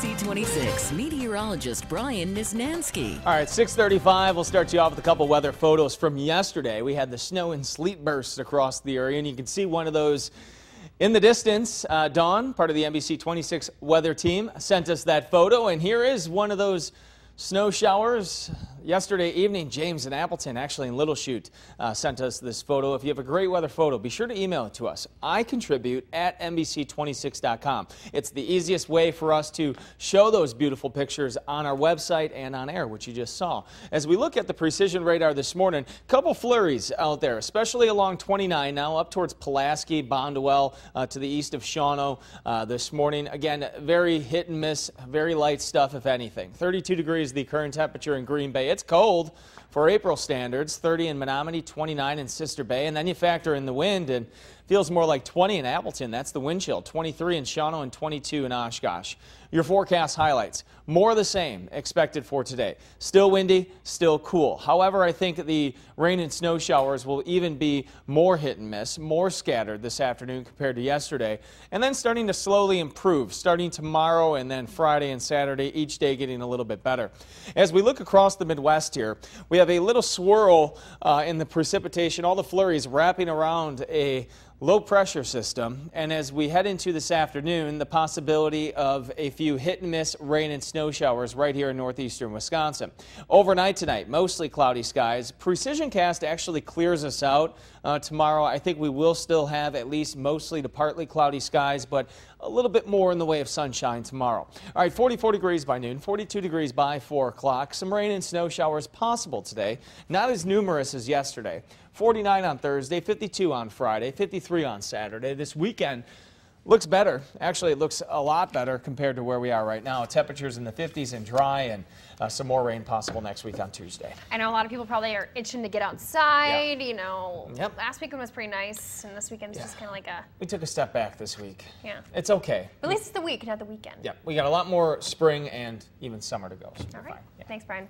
ABC26 meteorologist Brian Nisnansky. All right, 635. We'll start you off with a couple weather photos from yesterday. We had the snow and sleet bursts across the area, and you can see one of those in the distance. Uh, Dawn, part of the NBC26 weather team, sent us that photo, and here is one of those snow showers Yesterday evening, James and Appleton, actually in Little Chute, uh, sent us this photo. If you have a great weather photo, be sure to email it to us. I contribute at NBC26.com. It's the easiest way for us to show those beautiful pictures on our website and on air, which you just saw. As we look at the precision radar this morning, a couple flurries out there, especially along 29 now up towards Pulaski, Bondwell, uh, to the east of Shawano uh, this morning. Again, very hit and miss, very light stuff, if anything. 32 degrees the current temperature in Green Bay. It's cold for April standards 30 in Menominee, 29 in Sister Bay, and then you factor in the wind and feels more like 20 in Appleton. That's the wind chill, 23 in Shawano and 22 in Oshkosh. Your forecast highlights more of the same expected for today. Still windy, still cool. However, I think the rain and snow showers will even be more hit and miss, more scattered this afternoon compared to yesterday, and then starting to slowly improve starting tomorrow and then Friday and Saturday, each day getting a little bit better. As we look across the Midwest, Midwest here. We have a little swirl uh, in the precipitation, all the flurries wrapping around a low pressure system. And as we head into this afternoon, the possibility of a few hit and miss rain and snow showers right here in northeastern Wisconsin. Overnight tonight, mostly cloudy skies. Precision cast actually clears us out uh, tomorrow. I think we will still have at least mostly to partly cloudy skies, but a little bit more in the way of sunshine tomorrow. All right, 44 degrees by noon, 42 degrees by 4 o'clock. Some rain and snow showers possible today, not as numerous as yesterday. 49 on Thursday, 52 on Friday, 53 3 on Saturday. This weekend looks better. Actually, it looks a lot better compared to where we are right now. Temperatures in the 50s and dry and uh, some more rain possible next week on Tuesday. I know a lot of people probably are itching to get outside, yeah. you know. Yep. Last weekend was pretty nice, and this weekend's yeah. just kind of like a... We took a step back this week. Yeah. It's okay. But at least it's the week, not the weekend. Yeah, we got a lot more spring and even summer to go. So All right. Yeah. Thanks, Brian.